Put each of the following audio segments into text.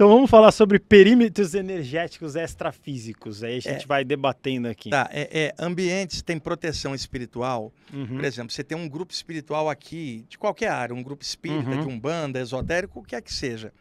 Então vamos falar sobre perímetros energéticos extrafísicos. Aí a é. gente é, vai debatendo aqui. Tá, é, é, ambientes têm proteção espiritual. Uhum. Por exemplo, você tem um grupo espiritual aqui, de qualquer área, um grupo espírita, uhum. de umbanda, esotérico, o que é que seja.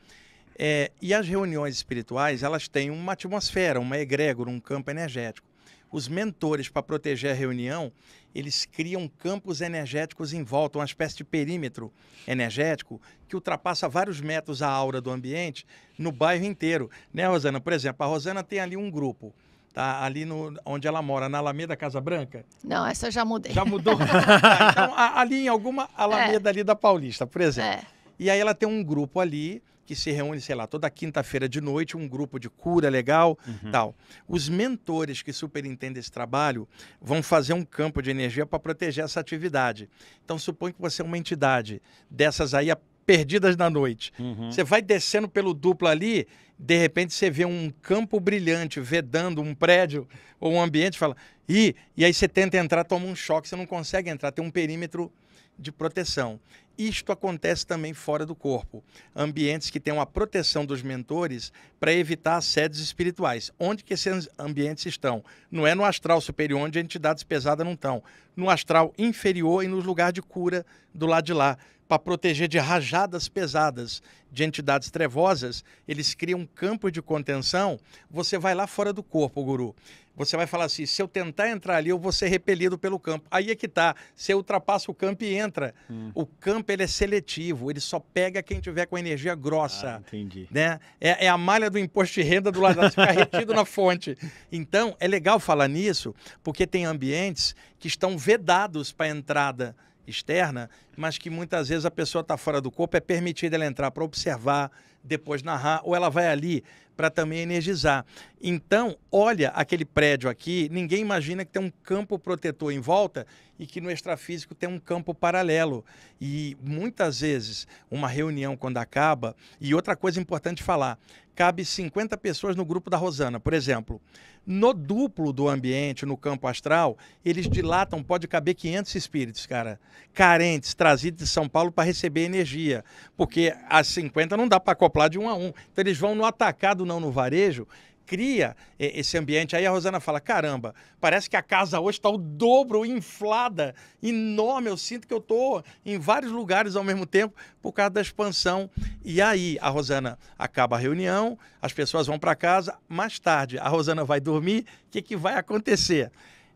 É, e as reuniões espirituais, elas têm uma atmosfera, uma egrégora, um campo energético. Os mentores, para proteger a reunião, eles criam campos energéticos em volta, uma espécie de perímetro energético que ultrapassa vários metros a aura do ambiente no bairro inteiro. Né, Rosana? Por exemplo, a Rosana tem ali um grupo tá ali no, onde ela mora, na Alameda Casa Branca? Não, essa eu já mudei. Já mudou? Então, ali em alguma Alameda é. ali da Paulista, por exemplo. É. E aí ela tem um grupo ali que se reúne, sei lá, toda quinta-feira de noite, um grupo de cura legal, uhum. tal. Os mentores que superintendem esse trabalho vão fazer um campo de energia para proteger essa atividade. Então, suponho que você é uma entidade dessas aí, a perdidas na noite. Uhum. Você vai descendo pelo duplo ali, de repente você vê um campo brilhante vedando um prédio ou um ambiente, fala, e e aí você tenta entrar, toma um choque, você não consegue entrar, tem um perímetro de proteção. Isto acontece também fora do corpo, ambientes que têm uma proteção dos mentores para evitar assédios espirituais. Onde que esses ambientes estão? Não é no astral superior onde entidades pesadas não estão, no astral inferior e nos lugares de cura do lado de lá para proteger de rajadas pesadas de entidades trevosas, eles criam um campo de contenção. Você vai lá fora do corpo, guru. Você vai falar assim: se eu tentar entrar ali, eu vou ser repelido pelo campo. Aí é que tá. Você ultrapassa o campo e entra. Hum. O campo ele é seletivo, ele só pega quem tiver com energia grossa. Ah, entendi. Né? É, é, a malha do imposto de renda do lado, fica retido na fonte. Então, é legal falar nisso, porque tem ambientes que estão vedados para entrada externa, mas que muitas vezes a pessoa está fora do corpo, é permitida ela entrar para observar, depois narrar, ou ela vai ali para também energizar. Então, olha aquele prédio aqui, ninguém imagina que tem um campo protetor em volta e que no extrafísico tem um campo paralelo. E muitas vezes, uma reunião quando acaba, e outra coisa importante falar, cabe 50 pessoas no grupo da Rosana, por exemplo. No duplo do ambiente, no campo astral, eles dilatam, pode caber 500 espíritos, cara, carentes, trazidos de São Paulo para receber energia, porque as 50 não dá para acoplar de um a um. Então eles vão no atacado, não no varejo, cria é, esse ambiente. Aí a Rosana fala: caramba, parece que a casa hoje está o dobro, inflada, enorme. Eu sinto que eu estou em vários lugares ao mesmo tempo por causa da expansão. E aí a Rosana acaba a reunião, as pessoas vão para casa. Mais tarde, a Rosana vai dormir. O que, que vai acontecer?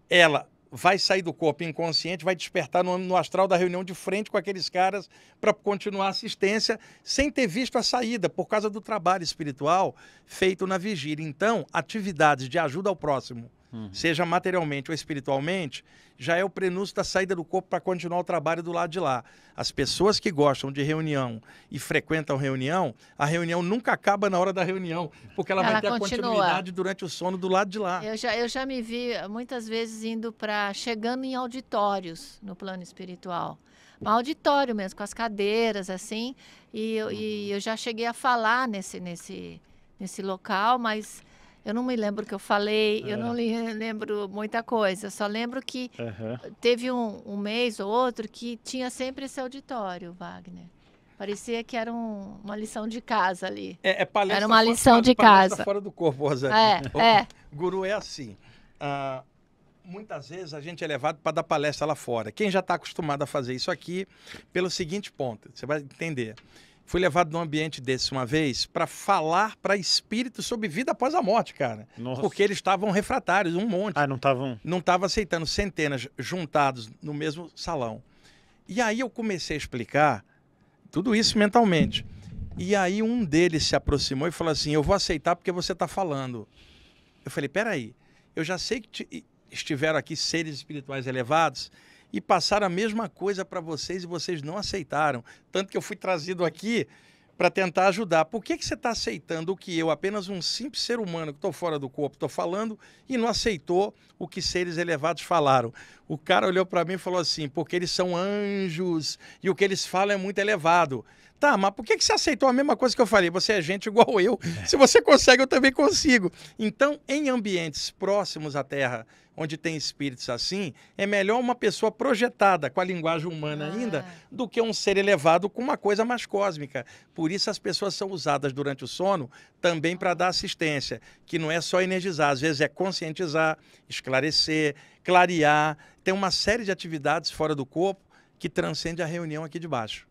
Ela vai sair do corpo inconsciente, vai despertar no, no astral da reunião de frente com aqueles caras para continuar a assistência, sem ter visto a saída, por causa do trabalho espiritual feito na vigília. Então, atividades de ajuda ao próximo uhum. seja materialmente ou espiritualmente, já é o prenúncio da saída do corpo para continuar o trabalho do lado de lá. As pessoas que gostam de reunião e frequentam reunião, a reunião nunca acaba na hora da reunião, porque ela, ela vai ter continua. continuidade durante o sono do lado de lá. Eu já, eu já me vi muitas vezes indo para. chegando em auditórios no plano espiritual um auditório mesmo, com as cadeiras, assim. E, e uhum. eu já cheguei a falar nesse, nesse, nesse local, mas eu não me lembro o que eu falei, eu não é. lembro muita coisa. Eu só lembro que uhum. teve um, um, mês ou outro que tinha sempre esse auditório, Wagner. Parecia que era um, uma lição de casa ali. É, é palestra era uma fora, lição de casa. fora do corpo, Rosa. É, é. Guru é assim. Ah, muitas vezes a gente é levado para dar palestra lá fora. Quem já está acostumado a fazer isso aqui, pelo seguinte ponto, você vai entender. Fui levado num ambiente desse uma vez para falar para espíritos sobre vida após a morte, cara. Nossa. Porque eles estavam refratários, um monte. Ah, não estavam. Não estavam aceitando centenas juntados no mesmo salão. E aí eu comecei a explicar tudo isso mentalmente. E aí um deles se aproximou e falou assim: "Eu vou aceitar porque você está falando". Eu falei: "Peraí, eu já sei que estiveram aqui seres espirituais elevados e passaram a mesma coisa para vocês e vocês não aceitaram. Tanto que eu fui trazido aqui para tentar ajudar. Por que, que você está aceitando o que eu, apenas um simples ser humano que estou fora do corpo, estou falando e não aceitou o que seres elevados falaram? O cara olhou para mim e falou assim: porque eles são anjos e o que eles falam é muito elevado. Tá, mas por que, que você aceitou a mesma coisa que eu falei? Você é gente igual eu. É. Se você consegue, eu também consigo. Então, em ambientes próximos à Terra, onde tem espíritos assim, é melhor uma pessoa projetada com a linguagem humana ainda ah. do que um ser elevado com uma coisa mais cósmica. Por isso as pessoas são usadas durante o sono também para dar assistência, que não é só energizar, às vezes é conscientizar, esclarecer, clarear. Tem uma série de atividades fora do corpo que transcende a reunião aqui de baixo.